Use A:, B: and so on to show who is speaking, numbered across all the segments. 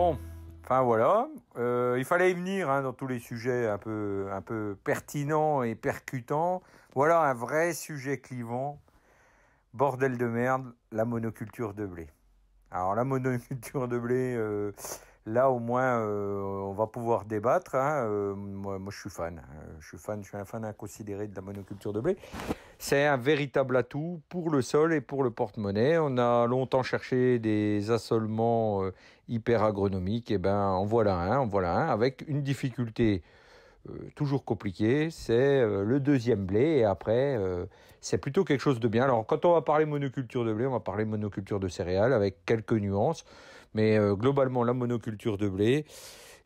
A: Bon, enfin voilà. Euh, il fallait y venir hein, dans tous les sujets un peu, un peu pertinents et percutants. Voilà un vrai sujet clivant. Bordel de merde, la monoculture de blé. Alors la monoculture de blé, euh, Là, au moins, euh, on va pouvoir débattre. Hein. Euh, moi, je suis fan. Hein. Je suis fan. Je suis un fan inconsidéré de la monoculture de blé. C'est un véritable atout pour le sol et pour le porte-monnaie. On a longtemps cherché des assolements euh, hyper agronomiques. Et eh ben, en voilà un. En voilà un avec une difficulté. toujours compliquée. c'est le deuxième blé et après c'est plutôt quelque chose de bien. Alors quand on va parler monoculture de blé, on va parler monoculture de céréales avec quelques nuances. Mais euh, globalement, la monoculture de blé,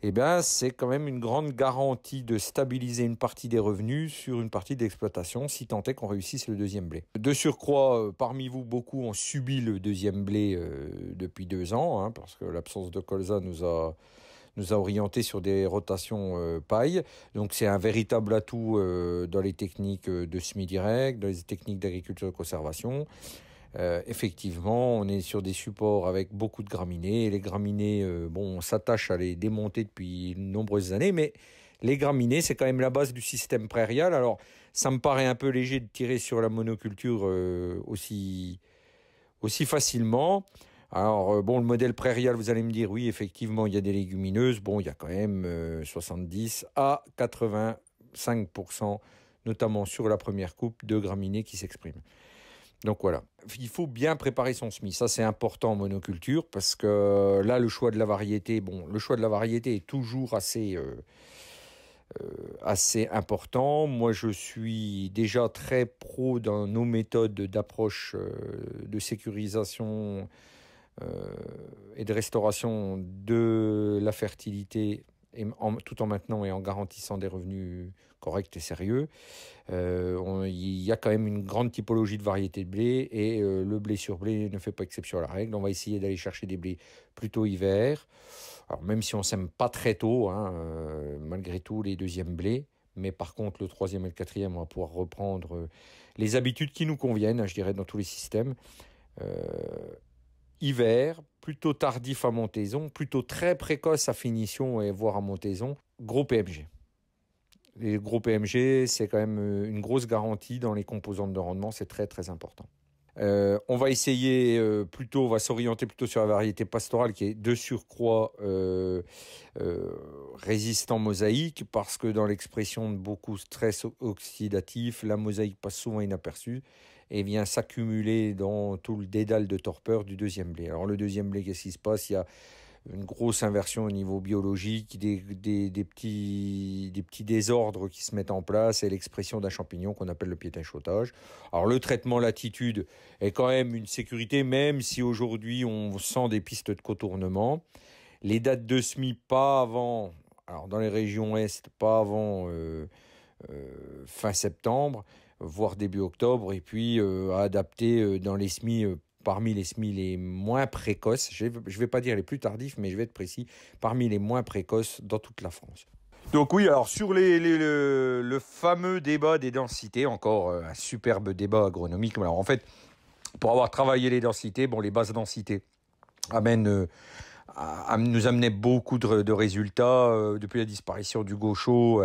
A: eh bien, c'est quand même une grande garantie de stabiliser une partie des revenus sur une partie d'exploitation, si tant est qu'on réussisse le deuxième blé. De surcroît, euh, parmi vous, beaucoup ont subi le deuxième blé euh, depuis deux ans, hein, parce que l'absence de colza nous a nous a orienté sur des rotations paille. Donc c'est un véritable atout dans les techniques de semi-direct, dans les techniques d'agriculture de conservation. Euh, effectivement, on est sur des supports avec beaucoup de graminées. les graminées, euh, bon, on s'attache à les démonter depuis de nombreuses années, mais les graminées, c'est quand même la base du système prairial. Alors, ça me paraît un peu léger de tirer sur la monoculture euh, aussi, aussi facilement. Alors, bon, le modèle prairial, vous allez me dire, oui, effectivement, il y a des légumineuses. Bon, il y a quand même 70 à 85 notamment sur la première coupe de graminées qui s'expriment. Donc voilà. Il faut bien préparer son semis. Ça, c'est important en monoculture parce que là, le choix de la variété, bon, le choix de la variété est toujours assez, euh, euh, assez important. Moi, je suis déjà très pro dans nos méthodes d'approche euh, de sécurisation et de restauration de la fertilité tout en maintenant et en garantissant des revenus corrects et sérieux. Euh, il y a quand même une grande typologie de variétés de blé et euh, le blé sur blé ne fait pas exception à la règle. On va essayer d'aller chercher des blés plutôt hiver. Alors même si on sème pas très tôt, hein, euh, malgré tout les deuxièmes blés. Mais par contre, le troisième et le quatrième, on va pouvoir reprendre les habitudes qui nous conviennent, hein, je dirais, dans tous les systèmes hiver, plutôt tardif à montaison, plutôt très précoce à finition et voire à montaison, gros PMG. Les gros PMG, c'est quand même euh, une grosse garantie dans les composantes de rendement, c'est très très important. Euh, on va essayer euh, plutôt, on va s'orienter plutôt sur la variété pastorale qui est de surcroît euh, résistant mosaïque parce que dans l'expression de beaucoup stress oxydatif, la mosaïque passe souvent inaperçue et vient s'accumuler dans tout le dédale de torpeur du deuxième blé. Alors le deuxième blé, qu'est-ce qui se passe Il y a une grosse inversion au niveau biologique, des, petits, désordres qui se mettent en place et l'expression d'un champignon qu'on appelle le piétin-chautage. Alors le traitement latitude est quand même une sécurité, même si aujourd'hui on sent des pistes de contournement. Les dates de semis, pas avant, alors dans les régions Est, pas avant euh, euh, fin septembre, voire début octobre, et puis euh, à adapter dans les semis parmi les semis les moins précoces, je ne vais pas dire les plus tardifs, mais je vais être précis, parmi les moins précoces dans toute la France. Donc oui, alors sur les, le, fameux débat des densités, encore euh, un superbe débat agronomique. Alors en fait, pour avoir travaillé les densités, bon, les basses densités amènent, euh, nous amenaient beaucoup de, résultats euh, depuis la disparition du gaucho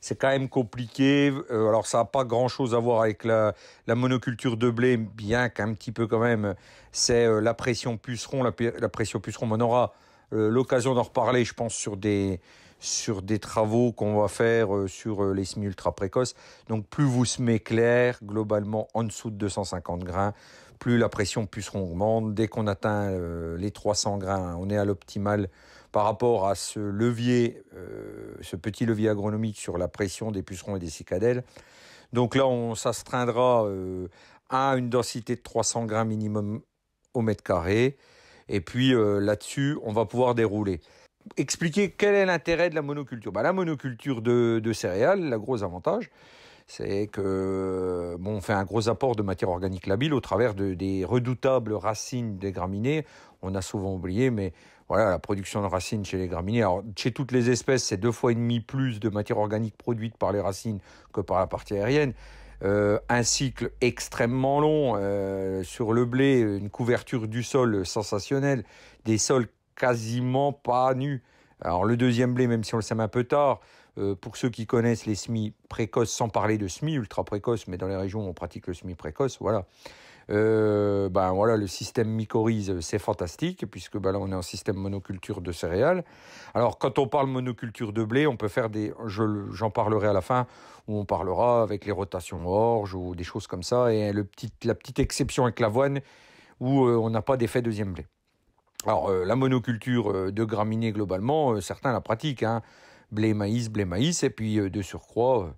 A: c'est quand même compliqué. Euh, alors ça n'a pas grand-chose à voir avec la, monoculture de blé, bien qu'un petit peu quand même, c'est euh, la pression puceron, la, pression puceron, on aura euh, l'occasion d'en reparler, je pense, sur des, sur des travaux qu'on va faire sur les semis ultra précoces. Donc plus vous semez clair, globalement en dessous de 250 grains, plus la pression, puceron augmente. Dès qu'on atteint euh, les 300 grains, on est à l'optimal par rapport à ce levier, euh, ce petit levier agronomique sur la pression des pucerons et des cicadelles. Donc là, on s'astreindra euh, à une densité de 300 grains minimum au mètre carré. Et puis là-dessus, on va pouvoir dérouler. Expliquer quel est l'intérêt de la monoculture. Bah, la monoculture de, de céréales, la gros avantage, c'est que bon, on fait un gros apport de matière organique labile au travers de, des redoutables racines des graminées. On a souvent oublié, mais voilà, la production de racines chez les graminées. Alors, chez toutes les espèces, c'est deux fois et demi plus de matière organique produite par les racines que par la partie aérienne. Euh, un cycle extrêmement long euh, sur le blé, une couverture du sol sensationnelle, des sols quasiment pas nus. Alors le deuxième blé, même si on le sème un peu tard, euh, pour ceux qui connaissent les semis précoces, sans parler de semis ultra précoces, mais dans les régions où on pratique le semis précoce, voilà. Euh, ben voilà, le système mycorhize, c'est fantastique, puisque ben là, on est en système monoculture de céréales. Alors, quand on parle monoculture de blé, on peut faire des. J'en parlerai à la fin, où on parlera avec les rotations orge ou des choses comme ça, et le petit, la petite exception avec l'avoine, où euh, on n'a pas d'effet deuxième blé. Alors, la monoculture de graminées, globalement, certains la pratiquent. Hein blé, maïs, blé, maïs, et puis euh, de surcroît, euh,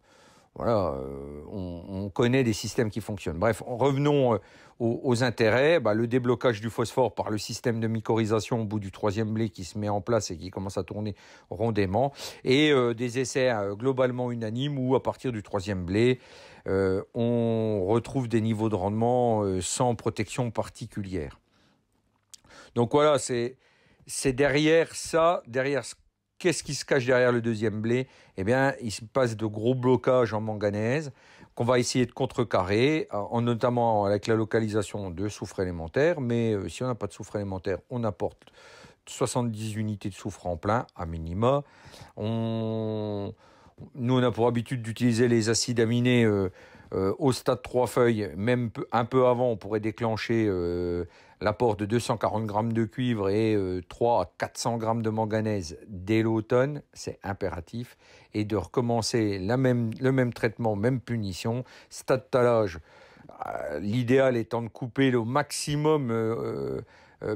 A: voilà, euh, on, connaît des systèmes qui fonctionnent. Bref, revenons aux, intérêts. Bah, le déblocage du phosphore par le système de mycorhisation au bout du troisième blé qui se met en place et qui commence à tourner rondément, et des essais globalement unanimes où à partir du troisième blé, on retrouve des niveaux de rendement sans protection particulière. Donc voilà, c'est derrière ça, derrière ce Qu'est-ce qui se cache derrière le deuxième blé Eh bien, il se passe de gros blocages en manganèse qu'on va essayer de contrecarrer, euh, notamment avec la localisation de soufre élémentaire. Mais euh, si on n'a pas de soufre élémentaire, on apporte 70 unités de soufre en plein, à minima. On... Nous, on a pour habitude d'utiliser les acides aminés euh, au stade 3 feuilles, même un peu avant, on pourrait déclencher l'apport de 240 grammes de cuivre et 3 euh, à 400 g de manganèse dès l'automne, c'est impératif, et de recommencer le même traitement, même punition, stade talage. Euh, l'idéal étant de couper le maximum, euh,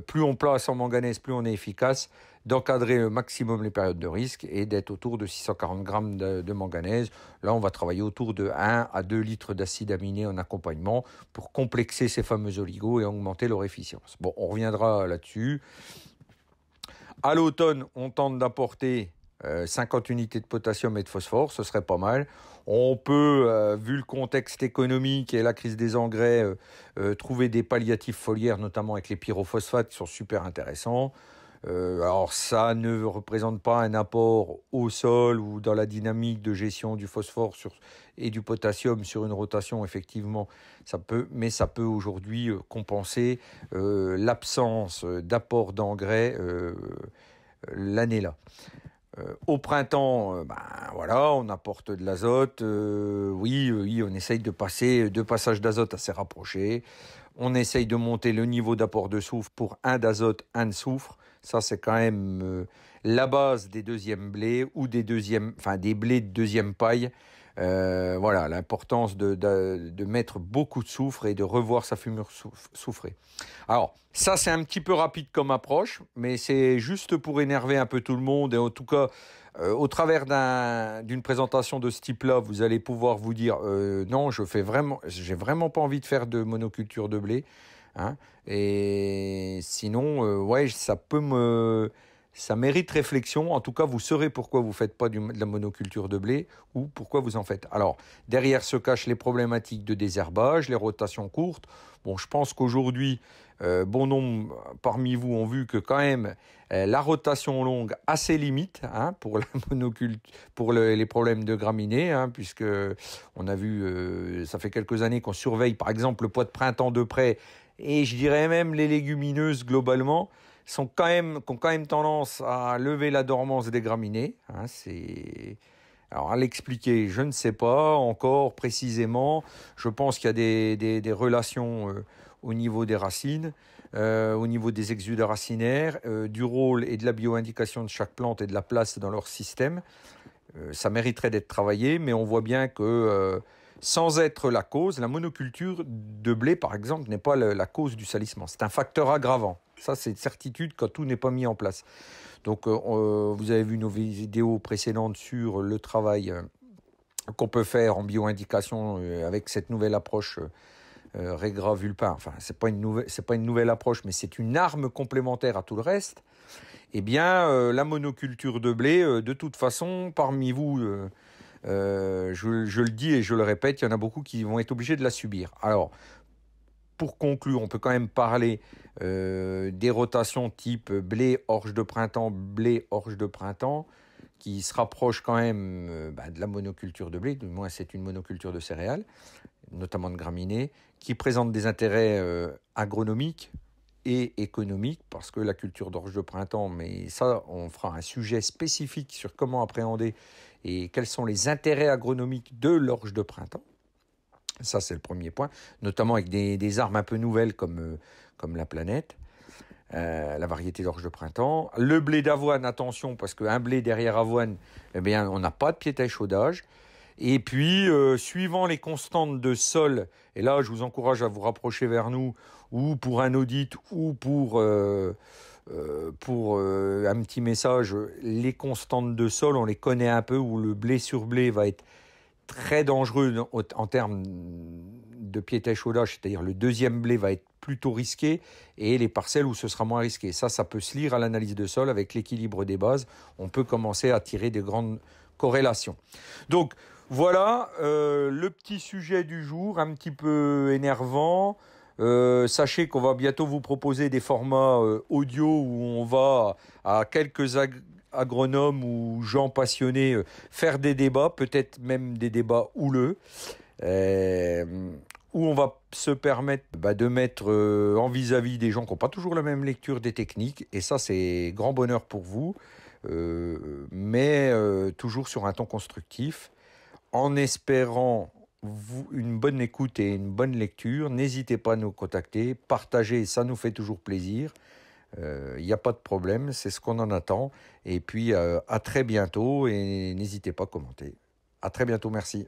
A: plus on place en manganèse, plus on est efficace d'encadrer au maximum les périodes de risque et d'être autour de 640 grammes de, manganèse. Là, on va travailler autour de 1 à 2 litres d'acide aminé en accompagnement pour complexer ces fameux oligos et augmenter leur efficience. Bon, on reviendra là-dessus. À l'automne, on tente d'apporter 50 euh, unités de potassium et de phosphore, ce serait pas mal. On peut, euh, vu le contexte économique et la crise des engrais, euh, trouver des palliatifs foliaires, notamment avec les pyrophosphates, qui sont super intéressants. Euh, alors ça ne représente pas un apport au sol ou dans la dynamique de gestion du phosphore et du potassium sur une rotation effectivement, ça peut, mais ça peut aujourd'hui euh, compenser euh, l'absence d'apport d'engrais l'année-là au printemps, ben voilà, on apporte de l'azote. oui, oui, on essaye de passer deux passages d'azote assez rapprochés. On essaye de monter le niveau d'apport de soufre pour un d'azote, un de soufre. Ça, c'est quand même euh, la base des deuxièmes blés ou des deuxièmes, enfin des blés de deuxième paille. Euh, voilà, l'importance de, mettre beaucoup de soufre et de revoir sa fumure souffrée. Alors, ça c'est un petit peu rapide comme approche, mais c'est juste pour énerver un peu tout le monde. Et en tout cas, euh, au travers d'une présentation de ce type-là, vous allez pouvoir vous dire euh, non, je fais vraiment, j'ai vraiment pas envie de faire de monoculture de blé. Hein. et sinon, ouais, ça peut me ça mérite réflexion. En tout cas, vous saurez pourquoi vous ne faites pas de la monoculture de blé ou pourquoi vous en faites. Alors, derrière se cachent les problématiques de désherbage, les rotations courtes. Bon, je pense qu'aujourd'hui, euh, bon nombre euh, parmi vous ont vu que quand même euh, la rotation longue a ses limites hein, pour pour les problèmes de graminées, hein, puisque on a vu, ça fait quelques années qu'on surveille par exemple le poids de printemps de près, et je dirais même les légumineuses globalement sont quand même, qui ont quand même tendance à lever la dormance des graminées. Hein, c'est alors à l'expliquer, je ne sais pas encore précisément. Je pense qu'il y a des, relations euh, au niveau des racines, euh, au niveau des exudats racinaires, euh, du rôle et de la bioindication de chaque plante et de la place dans leur système. ça mériterait d'être travaillé, mais on voit bien que sans être la cause, la monoculture de blé, par exemple, n'est pas la cause du salissement. C'est un facteur aggravant. Ça, c'est certitude quand tout n'est pas mis en place. Donc, euh, euh, vous avez vu nos vidéos précédentes sur le travail euh, qu'on peut faire en bio-indication avec cette nouvelle approche régra Vulpin. Enfin, c'est pas une nouvelle, pas une nouvelle approche, mais c'est une arme complémentaire à tout le reste. Eh bien, la monoculture de blé, de toute façon, parmi vous, je, je le dis et je le répète, il y en a beaucoup qui vont être obligés de la subir. Alors, pour conclure, on peut quand même parler euh, des rotations type blé, orge de printemps, blé, orge de printemps, qui se rapprochent quand même euh, bah, de la monoculture de blé, du moins c'est une monoculture de céréales, notamment de graminées, qui présente des intérêts euh, agronomiques et économiques, parce que la culture d'orge de printemps, mais ça, on fera un sujet spécifique sur comment appréhender et quels sont les intérêts agronomiques de l'orge de printemps. Ça, c'est le premier point, notamment avec des, des armes un peu nouvelles comme, euh, comme la planète, euh, la variété d'orge de printemps. Le blé d'avoine, attention, parce qu'un blé derrière avoine, eh bien, on n'a pas de pied chaudage. Et puis, euh, suivant les constantes de sol, et là, je vous encourage à vous rapprocher vers nous, ou pour un audit, ou pour, pour un petit message, les constantes de sol, on les connaît un peu, où le blé sur blé va être très dangereux en termes de piété chaudage, c'est-à-dire le deuxième blé va être plutôt risqué et les parcelles où ce sera moins risqué. Ça, ça peut se lire à l'analyse de sol avec l'équilibre des bases. On peut commencer à tirer des grandes corrélations. Donc voilà euh, le petit sujet du jour, un petit peu énervant. Euh, sachez qu'on va bientôt vous proposer des formats euh, audio où on va à quelques agronomes ou gens passionnés euh, faire des débats, peut-être même des débats houleux, euh, où on va se permettre bah, de mettre euh, en vis-à-vis des gens qui n'ont pas toujours la même lecture des techniques, et ça c'est grand bonheur pour vous, mais toujours sur un ton constructif, en espérant vous, une bonne écoute et une bonne lecture. N'hésitez pas à nous contacter, partagez, ça nous fait toujours plaisir. Il euh, n'y a pas de problème, c'est ce qu'on en attend. Et puis, euh, à très bientôt et n'hésitez pas à commenter. À très bientôt, merci.